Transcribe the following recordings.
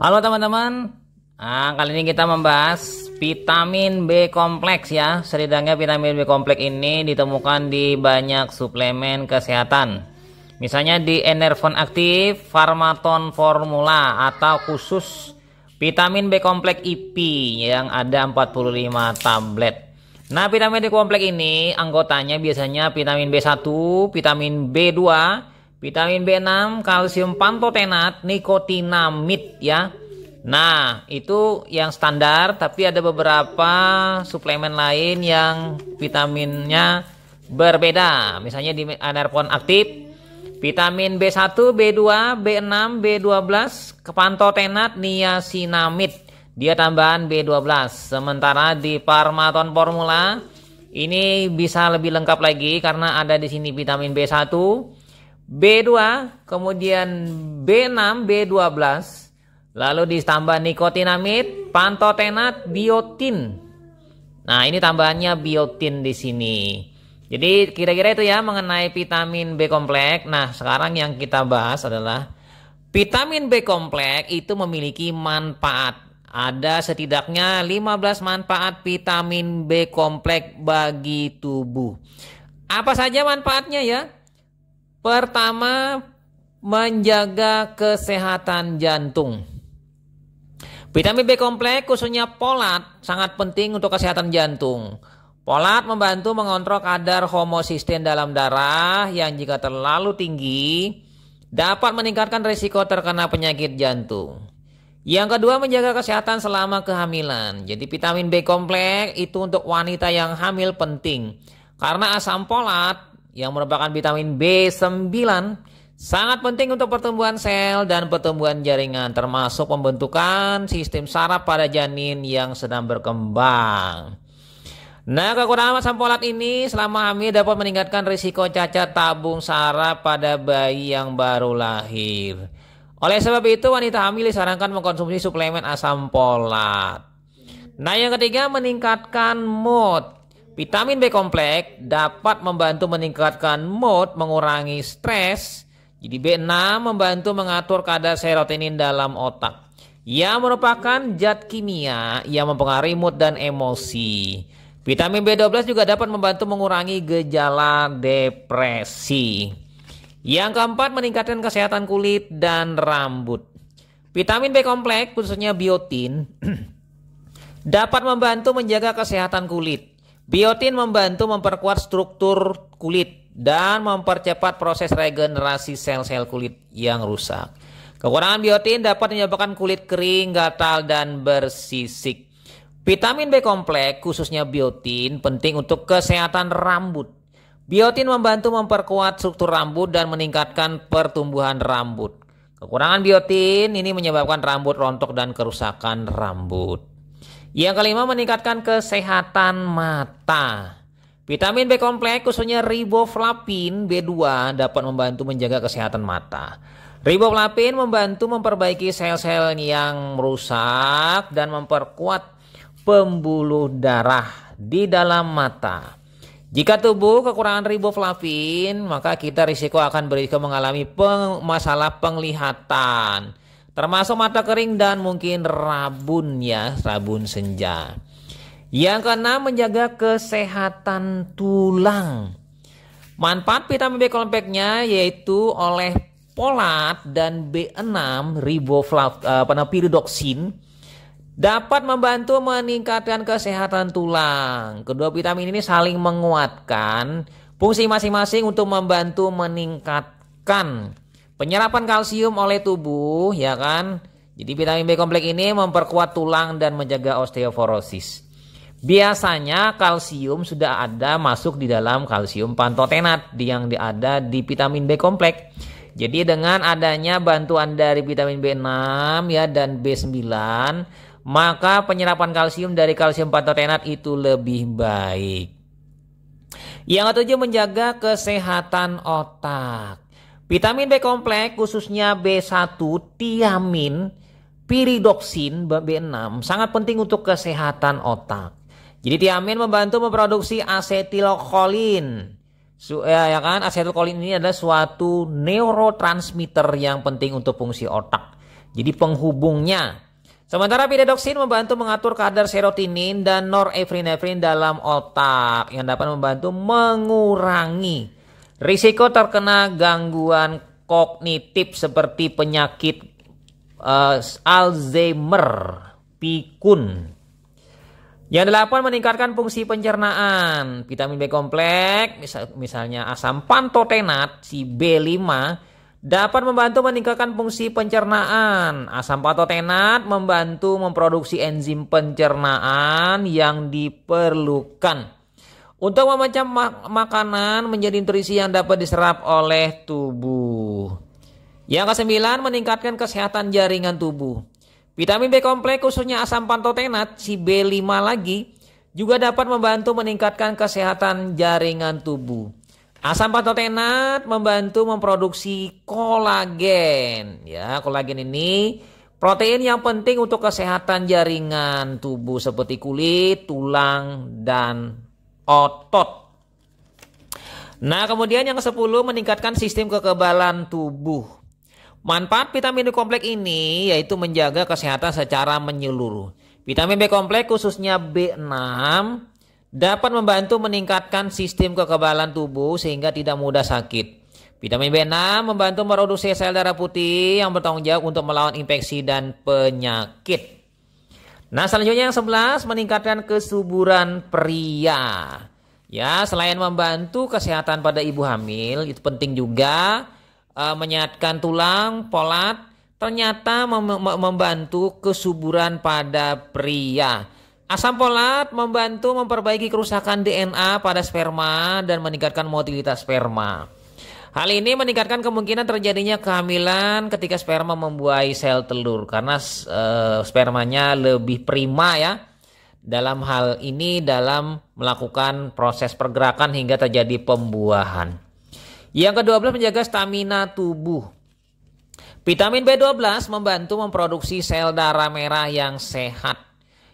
Halo teman-teman nah, Kali ini kita membahas vitamin B kompleks ya Seridangnya vitamin B kompleks ini ditemukan di banyak suplemen kesehatan Misalnya di Enervon Aktif, Farmaton Formula atau khusus vitamin B kompleks IP yang ada 45 tablet Nah vitamin B kompleks ini anggotanya biasanya vitamin B1, vitamin B2, Vitamin B6, kalsium pantotenat, nikotinamid ya. Nah, itu yang standar, tapi ada beberapa suplemen lain yang vitaminnya berbeda. Misalnya di anerpon aktif, vitamin B1, B2, B6, B12, kepantotenat, niacinamid. Dia tambahan B12. Sementara di Parmaton Formula ini bisa lebih lengkap lagi karena ada di sini vitamin B1, B2, kemudian B6, B12, lalu ditambah nikotinamid, pantotenat, biotin. Nah, ini tambahannya biotin di sini. Jadi kira-kira itu ya mengenai vitamin B kompleks. Nah, sekarang yang kita bahas adalah vitamin B kompleks itu memiliki manfaat. Ada setidaknya 15 manfaat vitamin B kompleks bagi tubuh. Apa saja manfaatnya ya? Pertama, menjaga kesehatan jantung. Vitamin B kompleks khususnya polat sangat penting untuk kesehatan jantung. Polat membantu mengontrol kadar homosisten dalam darah yang jika terlalu tinggi dapat meningkatkan risiko terkena penyakit jantung. Yang kedua menjaga kesehatan selama kehamilan. Jadi vitamin B kompleks itu untuk wanita yang hamil penting. Karena asam polat yang merupakan vitamin B9 sangat penting untuk pertumbuhan sel dan pertumbuhan jaringan termasuk pembentukan sistem saraf pada janin yang sedang berkembang. Nah, kekurangan asam folat ini selama hamil dapat meningkatkan risiko cacat tabung saraf pada bayi yang baru lahir. Oleh sebab itu, wanita hamil disarankan mengkonsumsi suplemen asam folat. Nah, yang ketiga meningkatkan mood. Vitamin B kompleks dapat membantu meningkatkan mood, mengurangi stres. Jadi B6 membantu mengatur kadar serotonin dalam otak. Ia merupakan zat kimia yang mempengaruhi mood dan emosi. Vitamin B12 juga dapat membantu mengurangi gejala depresi. Yang keempat, meningkatkan kesehatan kulit dan rambut. Vitamin B kompleks, khususnya biotin, dapat membantu menjaga kesehatan kulit. Biotin membantu memperkuat struktur kulit dan mempercepat proses regenerasi sel-sel kulit yang rusak. Kekurangan biotin dapat menyebabkan kulit kering, gatal, dan bersisik. Vitamin B kompleks, khususnya biotin, penting untuk kesehatan rambut. Biotin membantu memperkuat struktur rambut dan meningkatkan pertumbuhan rambut. Kekurangan biotin ini menyebabkan rambut rontok dan kerusakan rambut. Yang kelima meningkatkan kesehatan mata. Vitamin B kompleks khususnya riboflavin B2 dapat membantu menjaga kesehatan mata. Riboflavin membantu memperbaiki sel-sel yang rusak dan memperkuat pembuluh darah di dalam mata. Jika tubuh kekurangan riboflavin, maka kita risiko akan berisiko mengalami peng masalah penglihatan termasuk mata kering dan mungkin rabun ya, rabun senja. Yang keenam menjaga kesehatan tulang. Manfaat vitamin B kompleksnya yaitu oleh folat dan B6 riboflav uh, dapat membantu meningkatkan kesehatan tulang. Kedua vitamin ini saling menguatkan fungsi masing-masing untuk membantu meningkatkan Penyerapan kalsium oleh tubuh ya kan. Jadi vitamin B kompleks ini memperkuat tulang dan menjaga osteoporosis. Biasanya kalsium sudah ada masuk di dalam kalsium pantotenat yang ada di vitamin B kompleks. Jadi dengan adanya bantuan dari vitamin B6 ya dan B9, maka penyerapan kalsium dari kalsium pantotenat itu lebih baik. Yang ketujuh menjaga kesehatan otak. Vitamin B kompleks khususnya B1, tiamin, piridoksin, B6 sangat penting untuk kesehatan otak. Jadi tiamin membantu memproduksi asetilkolin. Su ya, ya kan, asetilkolin ini adalah suatu neurotransmitter yang penting untuk fungsi otak. Jadi penghubungnya. Sementara piridoksin membantu mengatur kadar serotonin dan norepinefrin dalam otak yang dapat membantu mengurangi Risiko terkena gangguan kognitif seperti penyakit uh, Alzheimer, pikun. Yang delapan meningkatkan fungsi pencernaan. Vitamin B kompleks, misal, misalnya asam pantotenat, si B5, dapat membantu meningkatkan fungsi pencernaan. Asam pantotenat membantu memproduksi enzim pencernaan yang diperlukan. Untuk memecah makanan menjadi nutrisi yang dapat diserap oleh tubuh. Yang kesembilan, meningkatkan kesehatan jaringan tubuh. Vitamin B kompleks khususnya asam pantotenat, si B5 lagi, juga dapat membantu meningkatkan kesehatan jaringan tubuh. Asam pantotenat membantu memproduksi kolagen. Ya, kolagen ini protein yang penting untuk kesehatan jaringan tubuh seperti kulit, tulang, dan otot. Nah, kemudian yang ke-10 meningkatkan sistem kekebalan tubuh. Manfaat vitamin B kompleks ini yaitu menjaga kesehatan secara menyeluruh. Vitamin B kompleks khususnya B6 dapat membantu meningkatkan sistem kekebalan tubuh sehingga tidak mudah sakit. Vitamin B6 membantu mereduksi sel darah putih yang bertanggung jawab untuk melawan infeksi dan penyakit. Nah, selanjutnya yang sebelas meningkatkan kesuburan pria. Ya, selain membantu kesehatan pada ibu hamil, itu penting juga e, menyehatkan tulang, polat, ternyata mem membantu kesuburan pada pria. Asam polat membantu memperbaiki kerusakan DNA pada sperma dan meningkatkan motilitas sperma. Hal ini meningkatkan kemungkinan terjadinya kehamilan ketika sperma membuahi sel telur karena uh, spermanya lebih prima ya dalam hal ini dalam melakukan proses pergerakan hingga terjadi pembuahan. Yang kedua menjaga stamina tubuh. Vitamin B12 membantu memproduksi sel darah merah yang sehat.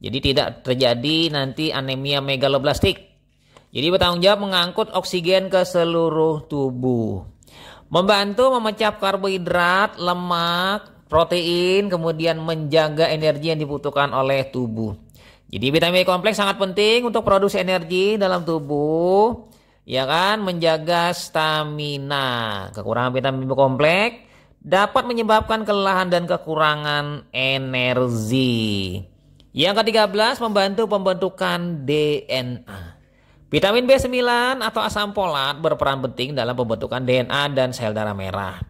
Jadi tidak terjadi nanti anemia megaloblastik. Jadi bertanggung jawab mengangkut oksigen ke seluruh tubuh. Membantu memecah karbohidrat, lemak, protein, kemudian menjaga energi yang dibutuhkan oleh tubuh. Jadi vitamin B kompleks sangat penting untuk produksi energi dalam tubuh, ya kan? Menjaga stamina. Kekurangan vitamin B kompleks dapat menyebabkan kelelahan dan kekurangan energi. Yang ke-13 membantu pembentukan DNA. Vitamin B9 atau asam folat berperan penting dalam pembentukan DNA dan sel darah merah.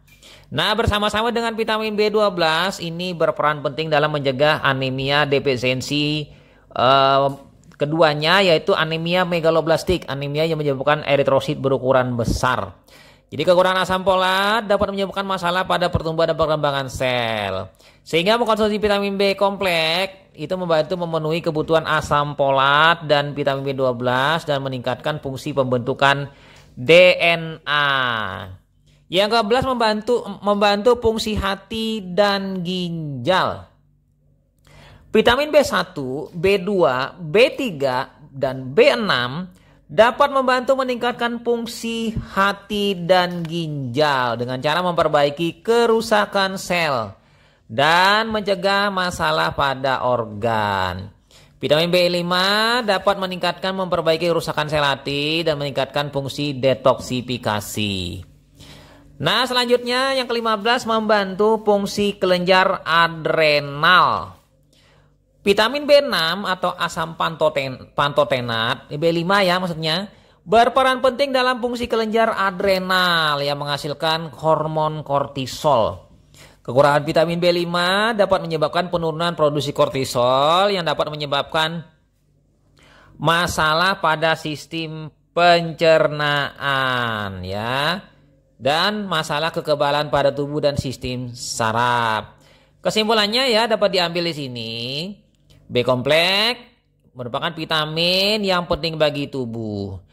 Nah, bersama-sama dengan vitamin B12 ini berperan penting dalam mencegah anemia defisiensi eh, keduanya yaitu anemia megaloblastik, anemia yang menyebabkan eritrosit berukuran besar. Jadi kekurangan asam folat dapat menyebabkan masalah pada pertumbuhan dan perkembangan sel. Sehingga mengkonsumsi vitamin B kompleks itu membantu memenuhi kebutuhan asam folat dan vitamin B12 dan meningkatkan fungsi pembentukan DNA. Yang ke-11 membantu membantu fungsi hati dan ginjal. Vitamin B1, B2, B3 dan B6 dapat membantu meningkatkan fungsi hati dan ginjal dengan cara memperbaiki kerusakan sel dan mencegah masalah pada organ. Vitamin B5 dapat meningkatkan memperbaiki kerusakan sel hati dan meningkatkan fungsi detoksifikasi. Nah, selanjutnya yang ke-15 membantu fungsi kelenjar adrenal. Vitamin B6 atau asam pantoten, pantotenat, B5 ya maksudnya, berperan penting dalam fungsi kelenjar adrenal yang menghasilkan hormon kortisol. Kekurangan vitamin B5 dapat menyebabkan penurunan produksi kortisol yang dapat menyebabkan masalah pada sistem pencernaan ya dan masalah kekebalan pada tubuh dan sistem saraf. Kesimpulannya ya dapat diambil di sini B kompleks merupakan vitamin yang penting bagi tubuh.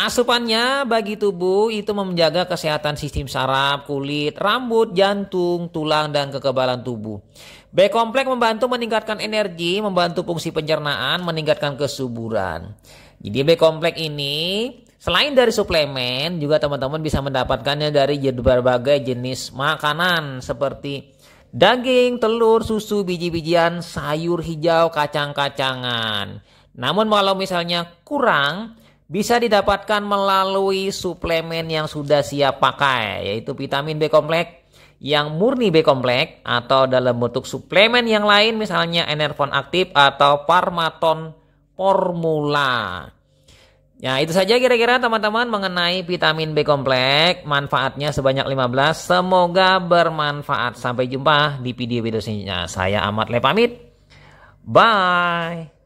Asupannya bagi tubuh itu menjaga kesehatan sistem saraf, kulit, rambut, jantung, tulang, dan kekebalan tubuh. B kompleks membantu meningkatkan energi, membantu fungsi pencernaan, meningkatkan kesuburan. Jadi B kompleks ini selain dari suplemen juga teman-teman bisa mendapatkannya dari berbagai jenis makanan seperti daging, telur, susu, biji-bijian, sayur hijau, kacang-kacangan. Namun kalau misalnya kurang, bisa didapatkan melalui suplemen yang sudah siap pakai, yaitu vitamin B kompleks yang murni B kompleks atau dalam bentuk suplemen yang lain misalnya enervon aktif atau parmaton formula. Ya, itu saja kira-kira teman-teman mengenai vitamin B kompleks, manfaatnya sebanyak 15. Semoga bermanfaat. Sampai jumpa di video-video selanjutnya. Saya Ahmad Le pamit. Bye.